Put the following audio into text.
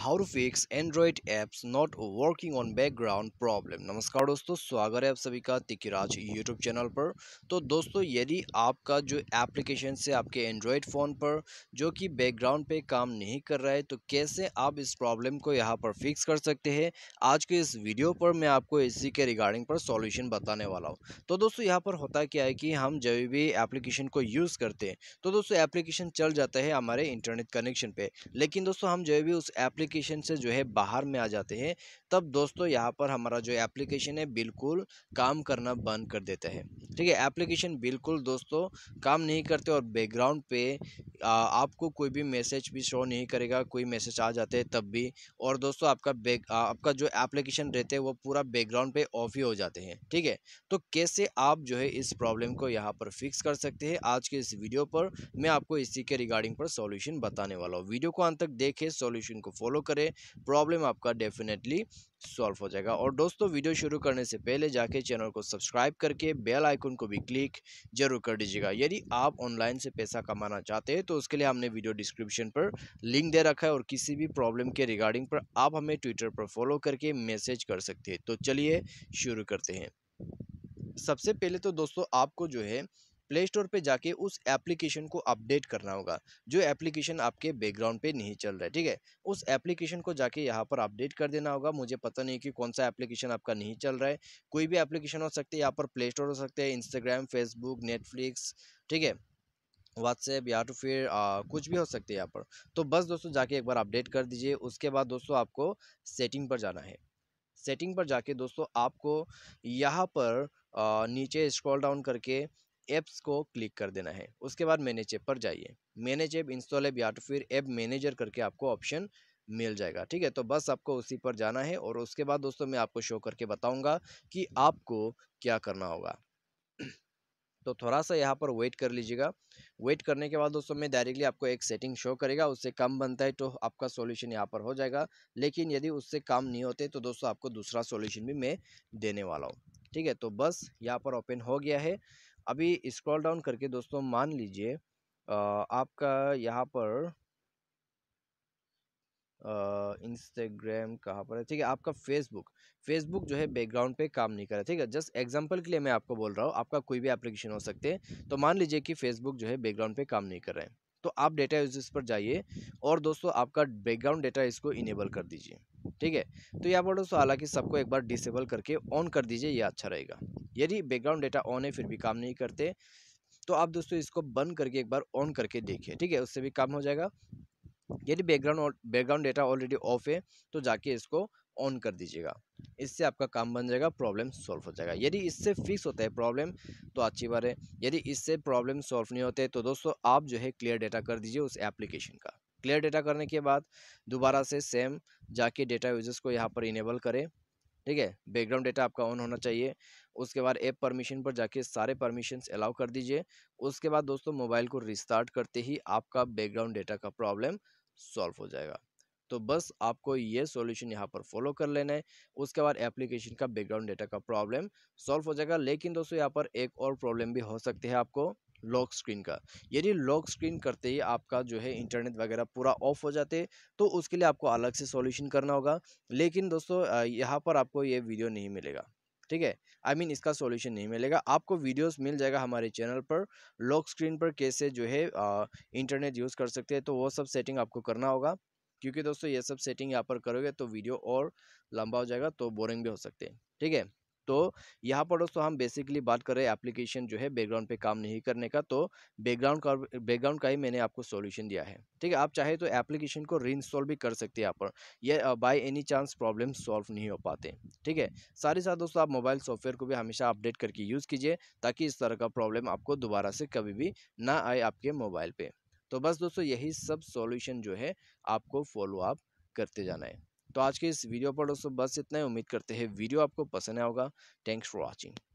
how to fix Android apps not working on background problem नमस्कार दोस्तों स्वागत है आप सभी का तिकिराज यूट्यूब चैनल पर तो दोस्तों यदि आपका जो एप्लीकेशन से आपके एंड्रॉयड फ़ोन पर जो कि बैकग्राउंड पे काम नहीं कर रहा है तो कैसे आप इस प्रॉब्लम को यहाँ पर फिक्स कर सकते हैं आज के इस वीडियो पर मैं आपको इसी के रिगार्डिंग पर सॉल्यूशन बताने वाला हूँ तो दोस्तों यहाँ पर होता क्या है कि हम जब भी एप्लीकेशन को यूज़ करते हैं तो दोस्तों एप्लीकेशन चल जाता है हमारे इंटरनेट कनेक्शन पर लेकिन दोस्तों हम जब भी उस एप्ली एप्लीकेशन से जो है बाहर में आ जाते हैं तब दोस्तों यहाँ पर हमारा जो एप्लीकेशन है बिल्कुल काम करना बंद कर देता है ठीक है एप्लीकेशन बिल्कुल दोस्तों काम नहीं करते और बैकग्राउंड पे आ, आपको कोई भी मैसेज भी शो नहीं करेगा कोई मैसेज आ जाते हैं तब भी और दोस्तों आपका बैक आपका जो एप्लीकेशन रहते हैं वो पूरा बैकग्राउंड पे ऑफ ही हो जाते हैं ठीक है तो कैसे आप जो है इस प्रॉब्लम को यहाँ पर फिक्स कर सकते हैं आज के इस वीडियो पर मैं आपको इसी के रिगार्डिंग पर सॉल्यूशन बताने वाला हूँ वीडियो को अंत तक देखें सोल्यूशन को फॉलो फॉलो करें प्रॉब्लम आपका डेफिनेटली सॉल्व हो जाएगा और दोस्तों वीडियो शुरू करने से पहले जाके चैनल को सब्सक्राइब करके बेल आइकन को भी क्लिक जरूर कर दीजिएगा यदि आप ऑनलाइन से पैसा कमाना चाहते हैं तो उसके लिए हमने वीडियो डिस्क्रिप्शन पर लिंक दे रखा है और किसी भी प्रॉब्लम के रिगार्डिंग पर आप हमें ट्विटर पर फॉलो करके मैसेज कर सकते हैं तो चलिए शुरू करते हैं सबसे पहले तो दोस्तों आपको जो है प्ले स्टोर पर जाके उस एप्लीकेशन को अपडेट करना होगा जो एप्लीकेशन आपके बैकग्राउंड पे नहीं चल रहा है ठीक है उस एप्लीकेशन को जाके यहाँ पर अपडेट कर देना होगा मुझे पता नहीं कि कौन सा एप्लीकेशन आपका नहीं चल रहा है कोई भी एप्लीकेशन हो सकती है यहाँ पर प्ले स्टोर हो सकते हैं इंस्टाग्राम फेसबुक नेटफ्लिक्स ठीक है व्हाट्सएप या तो फिर आ, कुछ भी हो सकते हैं यहाँ पर तो बस दोस्तों जाके एक बार अपडेट कर दीजिए उसके बाद दोस्तों आपको सेटिंग पर जाना है सेटिंग पर जाके दोस्तों आपको यहाँ पर आ, नीचे स्क्रॉल डाउन करके ऐप्स को क्लिक कर देना है उसके बाद मैनेज ऐप पर जाइए मैनेज ऐप इंस्टॉल ऐप या तो फिर ऐप मैनेजर करके आपको ऑप्शन मिल जाएगा ठीक है तो बस आपको उसी पर जाना है और उसके बाद दोस्तों मैं आपको शो करके बताऊंगा कि आपको क्या करना होगा तो थोड़ा सा यहाँ पर वेट कर लीजिएगा वेट करने के बाद दोस्तों मैं डायरेक्टली आपको एक सेटिंग शो करेगा उससे कम बनता है तो आपका सॉल्यूशन यहाँ पर हो जाएगा लेकिन यदि उससे काम नहीं होते तो दोस्तों आपको दूसरा सॉल्यूशन भी मैं देने वाला हूँ ठीक है तो बस यहाँ पर ओपन हो गया है अभी स्क्रॉल डाउन करके दोस्तों मान लीजिए आपका यहाँ पर इंस्टाग्राम कहाँ पर है ठीक है आपका फेसबुक फेसबुक जो है बैकग्राउंड पे काम नहीं कर रहा ठीक है जस्ट एग्जांपल के लिए मैं आपको बोल रहा हूँ आपका कोई भी एप्लीकेशन हो सकते हैं तो मान लीजिए कि फेसबुक जो है बैकग्राउंड पे काम नहीं कर रहा है तो आप डेटा यूजेस पर जाइए और दोस्तों आपका बैकग्राउंड डेटा इसको इनेबल कर दीजिए ठीक है तो यहाँ पर दोस्तों हालांकि सबको एक बार डिसेबल करके ऑन कर दीजिए यह अच्छा रहेगा यदि बैकग्राउंड डेटा ऑन है फिर भी काम नहीं करते तो आप दोस्तों इसको बंद करके एक बार ऑन करके देखिए ठीक है उससे भी काम हो जाएगा यदि background background data already off है तो जाके इसको ऑन कर दीजिएगा इससे आपका काम बन जाएगा प्रॉब्लम सॉल्व हो जाएगा यदि इससे फिक्स होता है प्रॉब्लम तो अच्छी बात है यदि इससे प्रॉब्लम सॉल्व नहीं होते तो दोस्तों आप जो है क्लियर डेटा कर दीजिए उस एप्लीकेशन का क्लियर डेटा करने के बाद दोबारा से सेम जाके डेटा यूजर्स को यहाँ पर इनेबल करें ठीक है बैकग्राउंड डेटा आपका ऑन होना चाहिए उसके बाद ऐप परमिशन पर जाके सारे परमिशन अलाउ कर दीजिए उसके बाद दोस्तों मोबाइल को रिस्टार्ट करते ही आपका बैकग्राउंड डेटा का प्रॉब्लम सॉल्व हो जाएगा तो बस आपको ये सॉल्यूशन यहाँ पर फॉलो कर लेना है उसके बाद एप्लीकेशन का बैकग्राउंड डेटा का प्रॉब्लम सॉल्व हो जाएगा लेकिन दोस्तों यहाँ पर एक और प्रॉब्लम भी हो सकती है आपको लॉक स्क्रीन का यदि लॉक स्क्रीन करते ही आपका जो है इंटरनेट वगैरह पूरा ऑफ हो जाते तो उसके लिए आपको अलग से सॉल्यूशन करना होगा लेकिन दोस्तों यहाँ पर आपको ये वीडियो नहीं मिलेगा ठीक है आई मीन इसका सॉल्यूशन नहीं मिलेगा आपको वीडियोस मिल जाएगा हमारे चैनल पर लॉक स्क्रीन पर कैसे जो है इंटरनेट यूज़ कर सकते हैं तो वो सब सेटिंग आपको करना होगा क्योंकि दोस्तों ये सब सेटिंग यहाँ पर करोगे तो वीडियो और लंबा हो जाएगा तो बोरिंग भी हो सकते हैं ठीक है तो यहाँ पर दोस्तों हम बेसिकली बात कर रहे हैं एप्लीकेशन जो है बैकग्राउंड पे काम नहीं करने का तो बैकग्राउंड का बैकग्राउंड का ही मैंने आपको सॉल्यूशन दिया है ठीक है आप चाहे तो एप्लीकेशन को री इंस्टॉल भी कर सकते हैं यहाँ पर यह by any chance problem solve नहीं हो पाते ठीक है साथ ही साथ दोस्तों आप मोबाइल सॉफ्टवेयर को भी हमेशा अपडेट करके यूज़ कीजिए ताकि इस तरह का प्रॉब्लम आपको दोबारा से कभी भी ना आए आपके मोबाइल पर तो बस दोस्तों यही सब सॉल्यूशन जो है आपको फॉलो अप करते जाना है तो आज के इस वीडियो पर दोस्तों बस इतना ही उम्मीद करते हैं वीडियो आपको पसंद आया होगा थैंक्स फॉर वॉचिंग